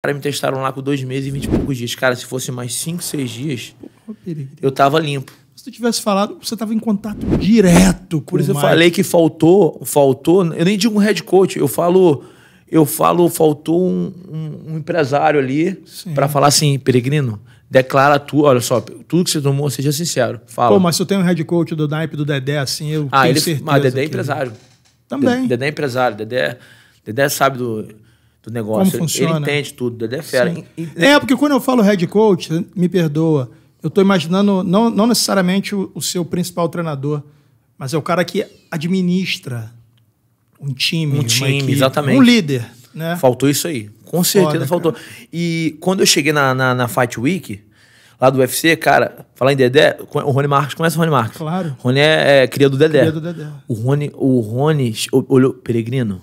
Cara, me testaram lá com dois meses e vinte e poucos dias. Cara, se fosse mais cinco, seis dias, eu tava limpo. Se tu tivesse falado, você tava em contato direto com Por isso eu falei que faltou, faltou. Eu nem digo um head coach, eu falo, eu falo, faltou um, um, um empresário ali para falar assim, peregrino, declara tu, olha só, tudo que você tomou, seja sincero. Fala. Pô, mas se eu tenho um head coach do Naipe do Dedé, assim, eu ah, tenho ele, certeza. Ah, Dedé é empresário. Ele... Também. Dedé é empresário, Dedé, Dedé sabe do do negócio. Como funciona. Ele entende tudo, Dedé é fera. É, porque quando eu falo head coach, me perdoa, eu estou imaginando não, não necessariamente o, o, seu principal treinador, mas é o cara que administra um time. Um time, equipe, exatamente. Um líder. Né? Faltou isso aí. Com certeza Foda, faltou. Cara. E quando eu cheguei na, na, na Fight Week, lá do UFC, cara, falar em Dedé, o Rony Marques, conhece o Rony Marques? Claro. Rony é, é cria do Dedé. Cria do Dedé. O Rony, o Rony olhou, peregrino,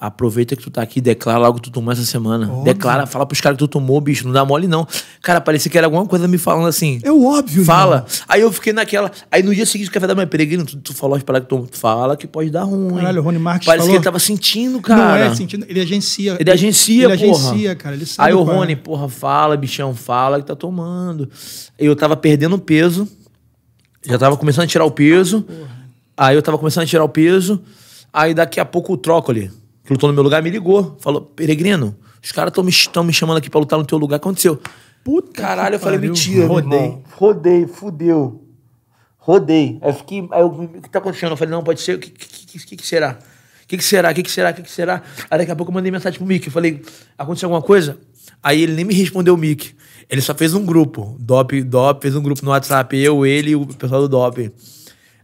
Aproveita que tu tá aqui, declara logo que tu tomou essa semana. Óbvio. Declara, fala pros caras que tu tomou, bicho. Não dá mole, não. Cara, parecia que era alguma coisa me falando assim. É óbvio, Fala. Aí eu fiquei naquela. Aí no dia seguinte, o café da manhã, peregrino, tu, tu falou as palavras que tu fala que pode dar ruim. Caralho, o Rony Marques Parece falou... que ele tava sentindo, cara. Não é sentindo. Ele agencia. Ele, agencia, ele, porra. Ele agencia, cara. Ele sabe, Aí o é. Rony, porra, fala, bichão, fala que tá tomando. Eu tava perdendo peso. Já tava começando a tirar o peso. Ah, porra. Aí eu tava começando a tirar o peso. Aí daqui a pouco o troco ali que lutou no meu lugar, me ligou. Falou, Peregrino, os caras estão me, me chamando aqui pra lutar no teu lugar. Aconteceu. Puta Caralho, eu falei, pariu. mentira. Rodei, rodei, fudeu. Rodei. Aí eu fiquei, aí eu, o que tá acontecendo? Eu falei, não, pode ser, o que, que, que, que será? O que, que será? O que, que será? O que, que será? Aí daqui a pouco eu mandei mensagem pro Mick. Eu falei, aconteceu alguma coisa? Aí ele nem me respondeu o Mick. Ele só fez um grupo. Dop, Dop fez um grupo no WhatsApp. Eu, ele e o pessoal do Dop.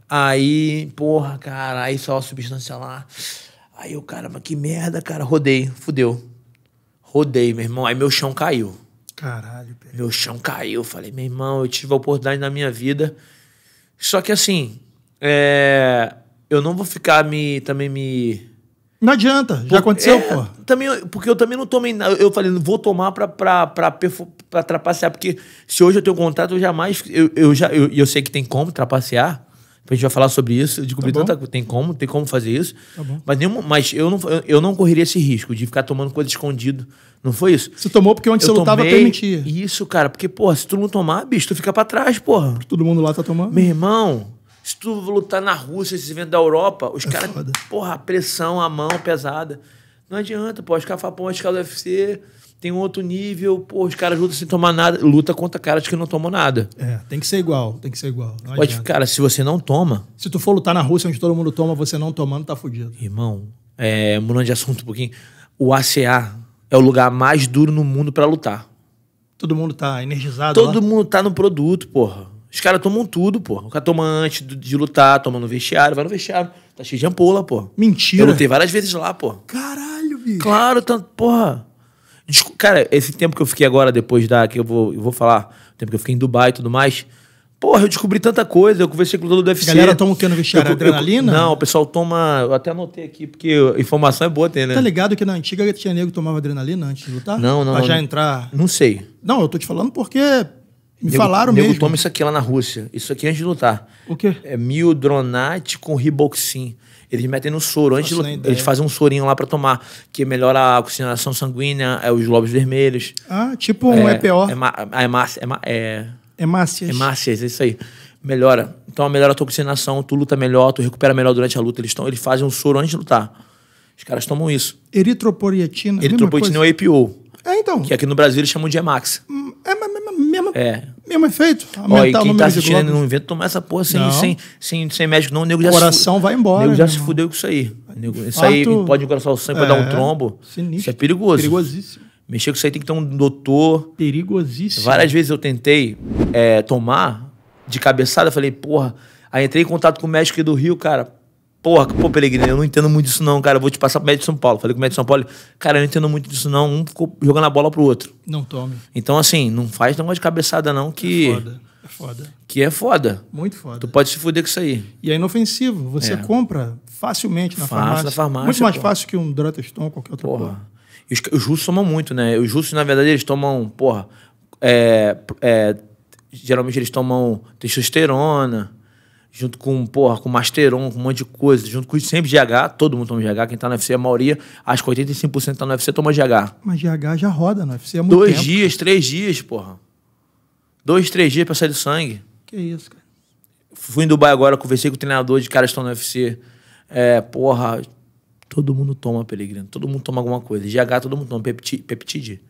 Aí, porra, cara, aí só a substância lá. Aí eu, caramba, que merda, cara. Rodei, fudeu. Rodei, meu irmão. Aí meu chão caiu. Caralho, pera. Meu chão caiu. Falei, meu irmão, eu tive a oportunidade na minha vida. Só que assim, é... eu não vou ficar me também me. Não adianta, já Por... aconteceu, é, pô. Também, porque eu também não tomei. Eu falei, não vou tomar pra, pra, pra, pra trapacear. Porque se hoje eu tenho contrato, eu jamais. Eu, eu já, eu, eu sei que tem como trapacear. A gente vai falar sobre isso. Eu descobri tá tanta tem como, tem como fazer isso. Tá mas nenhum, mas eu não, eu não correria esse risco de ficar tomando coisa escondido. Não foi isso? Você tomou porque onde eu você lutava permitia. Isso, cara, porque, porra, se tu não tomar, bicho, tu fica pra trás, porra. Porque todo mundo lá tá tomando. Meu irmão, se tu lutar na Rússia, esses eventos da Europa, os é caras. Porra, a pressão, a mão pesada. Não adianta, pô. Os caras falam, pô, os caras do UFC. Tem um outro nível, pô, os caras lutam sem tomar nada. Luta contra caras que não tomam nada. É, tem que ser igual, tem que ser igual. Não Pode, cara, se você não toma. Se tu for lutar na Rússia onde todo mundo toma, você não tomando, tá fudido. Irmão, é, mudando de assunto um pouquinho. O ACA é o lugar mais duro no mundo para lutar. Todo mundo tá energizado. Todo lá? mundo tá no produto, porra. Os caras tomam tudo, pô. O cara toma antes de lutar, toma no vestiário, vai no vestiário. Tá cheio de ampola, pô. Mentira. Eu lutei várias vezes lá, pô. Caralho, bicho. Claro, tanto porra. Cara, esse tempo que eu fiquei agora, depois da. que eu vou, eu vou falar, o tempo que eu fiquei em Dubai e tudo mais. Porra, eu descobri tanta coisa. Eu conversei com o do UFC. A galera toma o que no vestiário? Eu, adrenalina? Eu, não, o pessoal toma. Eu até anotei aqui, porque informação é boa tem, né? Tá ligado que na antiga tinha negro que tomava adrenalina antes de lutar? Não, não. Pra já entrar. Não sei. Não, eu tô te falando porque me nego, falaram nego mesmo. toma isso aqui lá na Rússia. Isso aqui antes de lutar. O quê? É mildronate com riboxin. Eles metem no soro. Antes de lutar. eles fazem um sorinho lá para tomar, que melhora a oxigenação sanguínea, é os glóbulos vermelhos. Ah, tipo um é, EPO. É, é, é, é, hemácias. Hemácias, é isso aí. Melhora. Então melhora a tua oxigenação, tu luta melhor, tu recupera melhor durante a luta. Eles, tão, eles fazem um soro antes de lutar. Os caras tomam isso. Eritropoietina. Eritropoietina é o EPO. É, então. Que aqui no Brasil eles chamam de EMAX. Mesmo, é. mesmo efeito. Aumentar Ó, quem tá assistindo não inventa tomar essa porra sem, sem, sem, sem médico, não. O nego coração se, vai embora. O nego já irmão. se fudeu com isso aí. Nego, isso aí pode engrossar o sangue, é, pode dar um é, trombo. Sinistro. Isso é perigoso. Perigosíssimo. Mexer com isso aí tem que ter um doutor. Perigosíssimo. Várias vezes eu tentei é, tomar de cabeçada, falei, porra. Aí entrei em contato com o médico aqui do Rio, cara. Porra, pô, Pelegrini, eu não entendo muito disso não, cara. Eu vou te passar pro médico de São Paulo. Falei com o médico de São Paulo, cara, eu não entendo muito disso não. Um ficou jogando a bola pro outro. Não tome. Então, assim, não faz negócio de cabeçada não que... É foda. É foda. Que é foda. Muito foda. Tu pode se fuder com isso aí. E é inofensivo. Você é. compra facilmente na Fácil, farmácia. Na farmácia. Muito mais fácil que um Droteston ou qualquer outra porra. porra. os, os russos tomam muito, né? Os russos, na verdade, eles tomam, porra, é, é geralmente eles tomam testosterona, junto com, porra, com Masteron, com um monte de coisa, junto com sempre GH, todo mundo toma GH, quem tá no UFC, a maioria, acho que 85% tá no UFC, toma GH. Mas GH já roda no UFC há muito Dois tempo, dias, cara. três dias, porra. Dois, três dias pra sair do sangue. Que isso, cara. Fui em Dubai agora, conversei com o treinador de caras que estão no UFC. É, porra, todo mundo toma Pelegrino, todo mundo toma alguma coisa. GH todo mundo toma, peptide. peptide.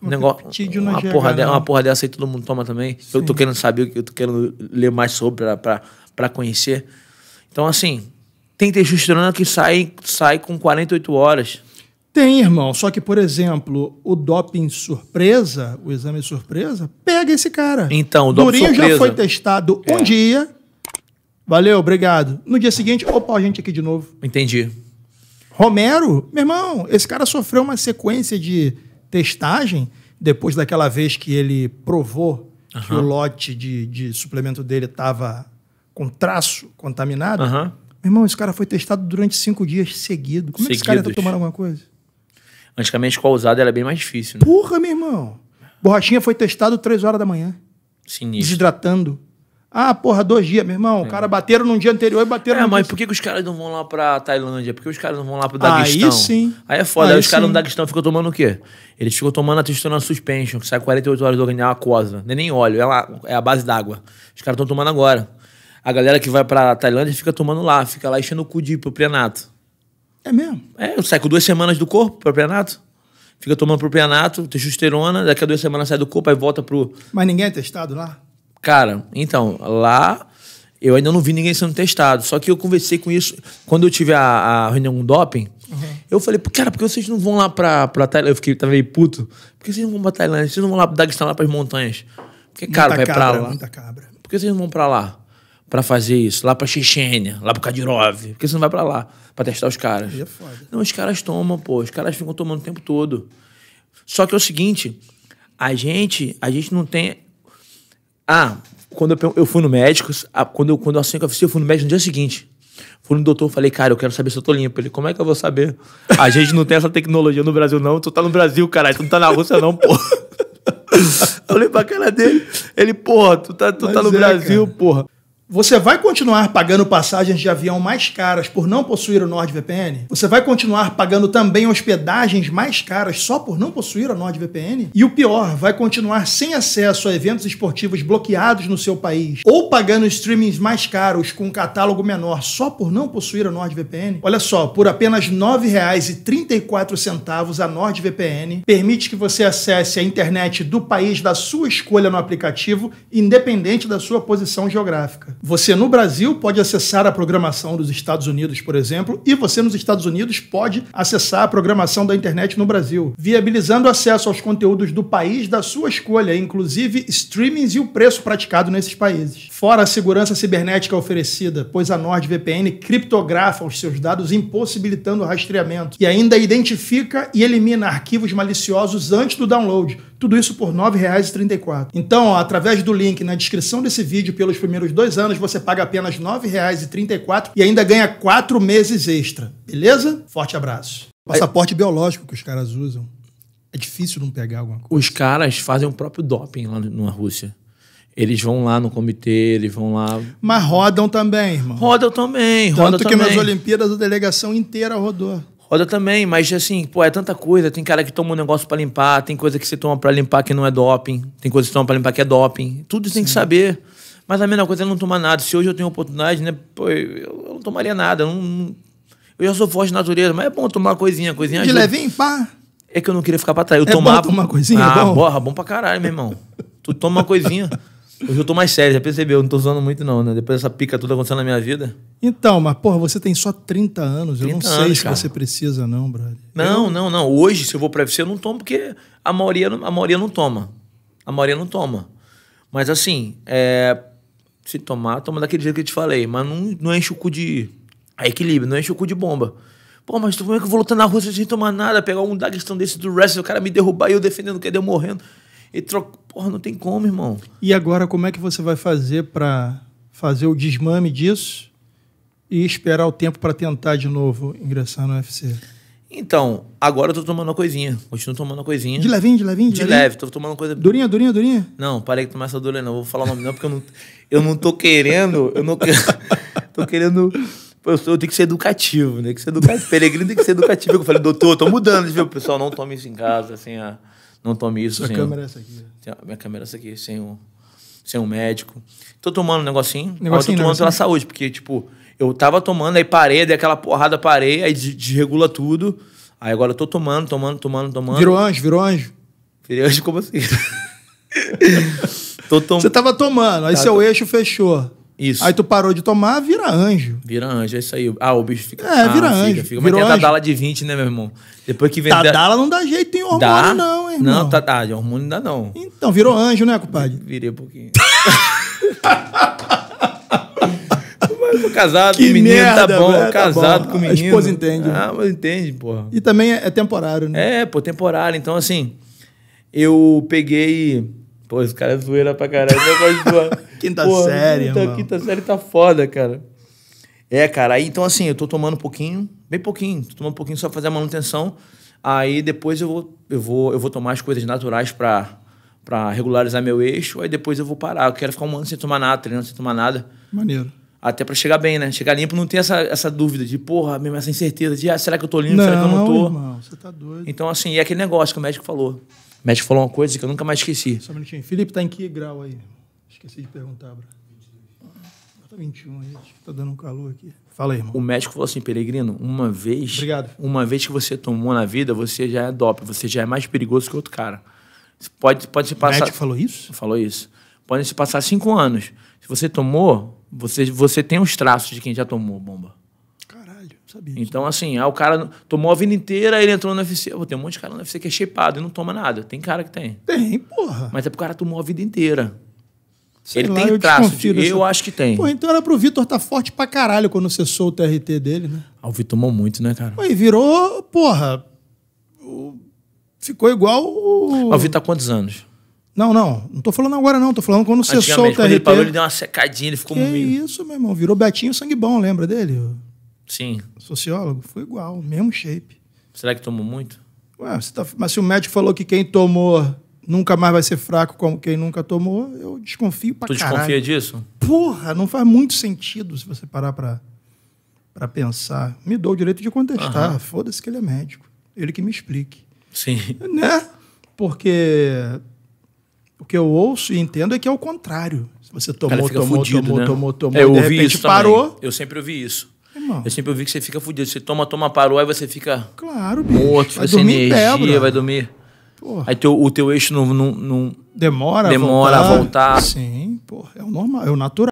Um negócio, é uma, GH, porra de, uma porra dessa aí todo mundo toma também. Sim. Eu tô querendo saber, eu tô querendo ler mais sobre pra, pra, para conhecer. Então, assim, tem testosterona que sai, sai com 48 horas. Tem, irmão. Só que, por exemplo, o doping surpresa, o exame surpresa, pega esse cara. Então, o doping Durinho surpresa. já foi testado é. um dia. Valeu, obrigado. No dia seguinte, opa, a gente aqui de novo. Entendi. Romero, meu irmão, esse cara sofreu uma sequência de testagem depois daquela vez que ele provou uhum. que o lote de, de suplemento dele estava com traço contaminado. Uhum. Meu irmão, esse cara foi testado durante cinco dias seguido. Como Seguidos. é que esse cara tá tomando alguma coisa? Antigamente, com a usada era bem mais difícil, né? Porra, meu irmão. Borrachinha foi testado três horas da manhã. Sinistro. Desidratando. Ah, porra, dois dias, meu irmão. É. O cara bateram num dia anterior e bateram é, mas por que, que, os caras não vão lá pra Tailândia? Por que os caras não vão lá pro Daguestão? Aí sim. Aí é foda. Aí, Aí os caras no Daguestão ficam tomando o quê? Eles ficam tomando a testosterona suspension, que sai 48 horas do organismo, é aquosa. Não é nem óleo, é, é a base d'água. Os caras estão tomando agora a galera que vai pra Tailândia fica tomando lá, fica lá enchendo o cu de proprianato. É mesmo? É, sai com duas semanas do corpo, proprianato. Fica tomando proprianato, testosterona, daqui a duas semanas sai do corpo, aí volta pro. Mas ninguém é testado lá? Cara, então, lá eu ainda não vi ninguém sendo testado. Só que eu conversei com isso quando eu tive a, a reunião com doping. Uhum. Eu falei, cara, por que vocês não vão lá pra, pra Tailândia? Eu fiquei meio puto. Por que vocês não vão pra Tailândia? Vocês não vão lá pro Daguestão, lá pras montanhas? Porque, cara, muita vai cabra, pra lá. Muita cabra. Por que vocês não vão pra lá? para fazer isso, lá para Chechênia, lá para Kadirov, porque você não vai para lá para testar os caras. É não, os caras tomam, pô, os caras ficam tomando o tempo todo. Só que é o seguinte, a gente, a gente não tem Ah, quando eu, eu fui no médico, quando eu quando eu assinei com a oficina, eu fui no médico no dia seguinte. Fui no doutor, falei, cara, eu quero saber se eu tô limpo. Ele, como é que eu vou saber? A gente não tem essa tecnologia no Brasil, não. Tu tá no Brasil, caralho. Tu não tá na Rússia, não, pô Eu olhei pra cara dele. Ele, porra, tu tá, tu tá no é, Brasil, cara. porra. Você vai continuar pagando passagens de avião mais caras por não possuir o NordVPN? Você vai continuar pagando também hospedagens mais caras só por não possuir a NordVPN? E o pior, vai continuar sem acesso a eventos esportivos bloqueados no seu país ou pagando streamings mais caros com um catálogo menor só por não possuir a NordVPN? Olha só, por apenas R$ 9,34 a NordVPN permite que você acesse a internet do país da sua escolha no aplicativo, independente da sua posição geográfica. Você no Brasil pode acessar a programação dos Estados Unidos, por exemplo, e você nos Estados Unidos pode acessar a programação da internet no Brasil, viabilizando acesso aos conteúdos do país da sua escolha, inclusive streamings e o preço praticado nesses países. Fora a segurança cibernética oferecida, pois a NordVPN criptografa os seus dados impossibilitando o rastreamento e ainda identifica e elimina arquivos maliciosos antes do download tudo isso por R$ 9,34. Então, ó, através do link na descrição desse vídeo, pelos primeiros dois anos, você paga apenas R$ 9,34 e ainda ganha quatro meses extra. Beleza? Forte abraço. Passaporte é... biológico que os caras usam. É difícil não pegar alguma coisa. Os caras fazem o próprio doping lá na Rússia. Eles vão lá no comitê, eles vão lá. Mas rodam também, irmão. Rodam também, rodam Tanto também. que nas Olimpíadas a delegação inteira rodou. Roda também, mas assim, pô, é tanta coisa. Tem cara que toma um negócio para limpar, tem coisa que você toma para limpar que não é doping, tem coisa que você toma pra limpar que é doping. Tudo tem que saber. Mas a mesma coisa é não tomar nada. Se hoje eu tenho oportunidade, né, pô, eu, não tomaria nada. Eu, não, eu já sou forte de natureza, mas é bom tomar uma coisinha, coisinha. De levinho, pá. É que eu não queria ficar pra trás. Eu é tomava. Bom tomar coisinha, ah, bom. porra, bom pra caralho, meu irmão. tu toma uma coisinha. Hoje eu tô mais sério, já percebeu, eu não tô usando muito não, né? Depois dessa pica tudo acontecendo na minha vida. Então, mas porra, você tem só 30 anos, 30 eu não sei se cara. você precisa não, brother. Não, eu... não, não. Hoje, se eu vou pra UFC, eu não tomo porque a maioria, a maioria não toma. A maioria não toma. Mas assim, é... se tomar, toma daquele jeito que eu te falei, mas não, não enche o cu de... A equilíbrio, não enche o cu de bomba. Pô, mas tu, como é que eu vou lutar na rua sem tomar nada? Pegar um Daguestão desse do wrestling, o cara me derrubar e eu defendendo, cadê eu morrendo? E troca Porra, não tem como, irmão. E agora, como é que você vai fazer para fazer o desmame disso e esperar o tempo para tentar de novo ingressar no UFC? Então, agora eu tô tomando uma coisinha. Continuo tomando uma coisinha. De levinho, de levinho? De, de leve, tô tomando coisa. Durinha, durinha, durinha? Não, parei de tomar essa durinha, não. Vou falar o nome, não, porque eu não, eu não tô querendo. Eu não tô querendo. Eu, eu tenho que ser educativo, né? Que ser educativo. Peregrino tem que ser educativo. Eu falei, doutor, eu tô mudando. Viu? O pessoal não toma isso em casa, assim, ó não tome isso. Sua câmera é essa aqui. Né? minha câmera é essa aqui, sem um, sem um médico. Tô tomando um negocinho, negocinho mas tô tomando assim. pela saúde, porque, tipo, eu tava tomando, aí parei, dei aquela porrada, parei, aí desregula tudo. Aí agora eu tô tomando, tomando, tomando, tomando. Virou anjo, virou anjo. Virei anjo como assim? Você tava tomando, aí tá, seu tô... eixo fechou. Isso. Aí tu parou de tomar, vira anjo. Vira anjo, é isso aí. Ah, o bicho fica. É, vira ah, anjo. Fica, fica. Mas tem a Tadala de 20, né, meu irmão? Depois que vem. Tadala tá não dá jeito em hormônio, dá? não, hein, irmão. Não, tá, tá, de hormônio não dá, não. Então, virou anjo, né, cumpadre? Virei um pouquinho. Eu tô casado com menino, tá merda, tá bom. Velho, tá casado tá bom. com menino. A esposa entende. Ah, mas entende, porra. E também é, é, temporário, né? É, pô, temporário. Então, assim, eu peguei. Pô, esse cara é zoeira pra caralho. Eu gosto de Quinta Pô, série, quinta, mano. Quinta série tá foda, cara. É, cara. Aí, então, assim, eu tô tomando um pouquinho, bem pouquinho. Tô tomando um pouquinho só pra fazer a manutenção. Aí depois eu vou, eu vou, eu vou tomar as coisas naturais pra, pra regularizar meu eixo. Aí depois eu vou parar. Eu quero ficar um ano sem tomar nada, treinando sem tomar nada. Maneiro. Até pra chegar bem, né? Chegar limpo não tem essa, essa dúvida de, porra, mesmo essa incerteza de, ah, será que eu tô limpo, não, será que eu não tô? Irmão, você tá doido. Então, assim, é aquele negócio que o médico falou. O médico falou uma coisa que eu nunca mais esqueci. Só um minutinho. Felipe tá em que grau aí? Esqueci de perguntar, Bra. Ah, 21 tá aí, acho que tá dando um calor aqui. Fala aí, irmão. O médico falou assim, peregrino, uma vez. Obrigado. Uma vez que você tomou na vida, você já é dope, você já é mais perigoso que outro cara. Você pode, pode se passar. O médico falou isso? Falou isso. Pode se passar cinco anos. Se você tomou, você, você tem os traços de quem já tomou bomba. Caralho, sabia. Então, assim, ah, o cara tomou a vida inteira, ele entrou no UFC. Oh, tem um monte de cara no UFC que é shapeado e não toma nada. Tem cara que tem. Tem, porra. Mas é pro cara tomou a vida inteira. Sei ele lá, tem eu traço. De, dessa... Eu acho que tem. Pô, então era pro Vitor tá forte pra caralho quando cessou o TRT dele, né? Ah, o Vitor tomou muito, né, cara? aí virou, porra. Ficou igual o. o Vitor tá quantos anos? Não, não. Não tô falando agora, não. Tô falando quando cessou o TRT. Quando ele parou, ele deu uma secadinha, ele ficou que é isso, meu irmão. Virou Betinho Sangue Bom, lembra dele? Sim. Sociólogo? Foi igual, mesmo shape. Será que tomou muito? Ué, tá... mas se o médico falou que quem tomou nunca mais vai ser fraco como quem nunca tomou, eu desconfio pra tu caralho. Tu desconfia disso? Porra, não faz muito sentido se você parar pra, pra pensar. Me dou o direito de contestar. Uhum. Foda-se que ele é médico. Ele que me explique. Sim. Né? Porque o que eu ouço e entendo é que é o contrário. Se você tomou, tomou, fudido, tomou, né? tomou, tomou, é, eu de ouvi repente isso parou. Eu sempre ouvi isso. Irmão. Eu sempre ouvi que você fica fudido. Você toma, toma, parou, aí você fica. Claro, bicho. Morto, vai, dormir energia, vai dormir. Porra. Aí teu, o teu eixo não, não, não demora, demora a voltar. A voltar. Sim, pô, é o normal, é o natural.